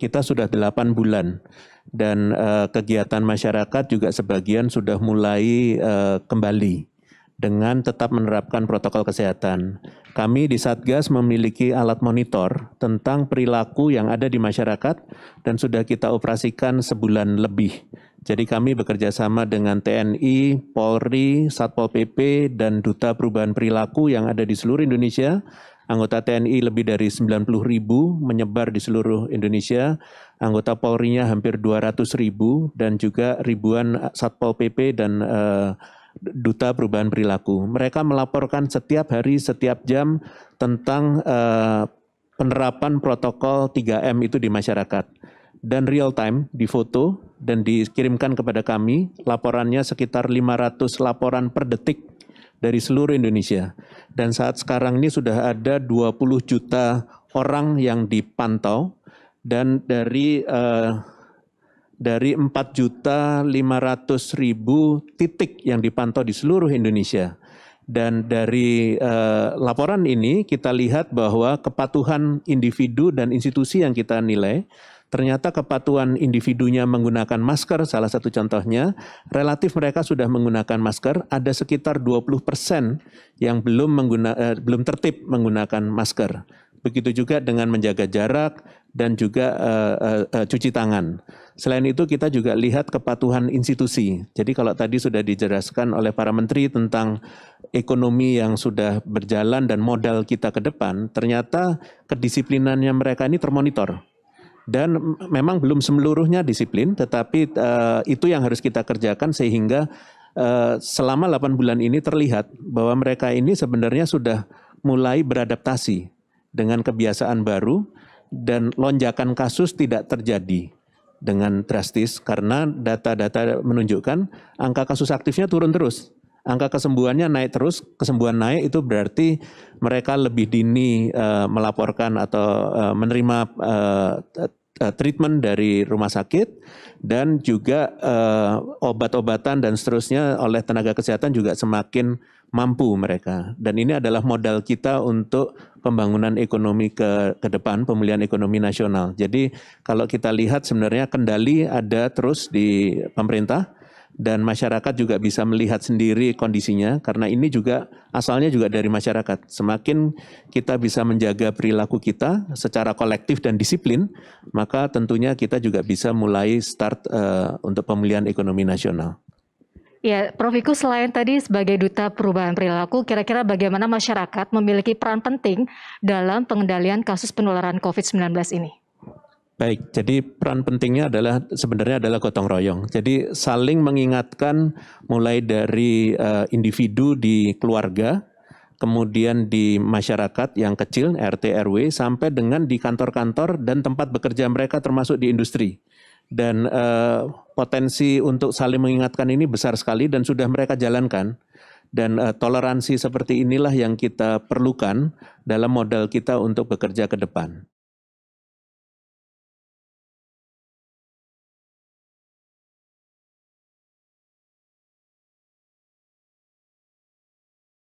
kita sudah 8 bulan dan uh, kegiatan masyarakat juga sebagian sudah mulai uh, kembali dengan tetap menerapkan protokol kesehatan. Kami di Satgas memiliki alat monitor tentang perilaku yang ada di masyarakat dan sudah kita operasikan sebulan lebih. Jadi kami bekerja sama dengan TNI, Polri, Satpol PP, dan Duta Perubahan Perilaku yang ada di seluruh Indonesia Anggota TNI lebih dari 90 ribu menyebar di seluruh Indonesia. Anggota Polri-nya hampir 200 ribu dan juga ribuan eh, Satpol PP dan uh, Duta Perubahan Perilaku. Mereka melaporkan setiap hari, setiap jam tentang uh, penerapan protokol 3M itu di masyarakat. Dan real time di foto dan dikirimkan kepada kami laporannya sekitar 500 laporan per detik dari seluruh Indonesia. Dan saat sekarang ini sudah ada 20 juta orang yang dipantau dan dari uh, dari 4 juta 500 ribu titik yang dipantau di seluruh Indonesia. Dan dari uh, laporan ini kita lihat bahwa kepatuhan individu dan institusi yang kita nilai Ternyata kepatuhan individunya menggunakan masker, salah satu contohnya, relatif mereka sudah menggunakan masker, ada sekitar 20% yang belum, mengguna, eh, belum tertib menggunakan masker. Begitu juga dengan menjaga jarak dan juga eh, eh, eh, cuci tangan. Selain itu kita juga lihat kepatuhan institusi. Jadi kalau tadi sudah dijelaskan oleh para menteri tentang ekonomi yang sudah berjalan dan modal kita ke depan, ternyata kedisiplinannya mereka ini termonitor dan memang belum semeluruhnya disiplin, tetapi uh, itu yang harus kita kerjakan sehingga uh, selama 8 bulan ini terlihat bahwa mereka ini sebenarnya sudah mulai beradaptasi dengan kebiasaan baru dan lonjakan kasus tidak terjadi dengan drastis karena data-data menunjukkan angka kasus aktifnya turun terus. Angka kesembuhannya naik terus, kesembuhan naik itu berarti mereka lebih dini uh, melaporkan atau uh, menerima uh, uh, treatment dari rumah sakit dan juga uh, obat-obatan dan seterusnya oleh tenaga kesehatan juga semakin mampu mereka. Dan ini adalah modal kita untuk pembangunan ekonomi ke, ke depan, pemulihan ekonomi nasional. Jadi kalau kita lihat sebenarnya kendali ada terus di pemerintah, dan masyarakat juga bisa melihat sendiri kondisinya karena ini juga asalnya juga dari masyarakat. Semakin kita bisa menjaga perilaku kita secara kolektif dan disiplin, maka tentunya kita juga bisa mulai start uh, untuk pemulihan ekonomi nasional. Ya, Prof. Iku selain tadi sebagai duta perubahan perilaku, kira-kira bagaimana masyarakat memiliki peran penting dalam pengendalian kasus penularan COVID-19 ini? Baik, jadi peran pentingnya adalah sebenarnya adalah gotong royong. Jadi saling mengingatkan mulai dari uh, individu di keluarga, kemudian di masyarakat yang kecil RT RW sampai dengan di kantor-kantor dan tempat bekerja mereka termasuk di industri. Dan uh, potensi untuk saling mengingatkan ini besar sekali dan sudah mereka jalankan dan uh, toleransi seperti inilah yang kita perlukan dalam modal kita untuk bekerja ke depan.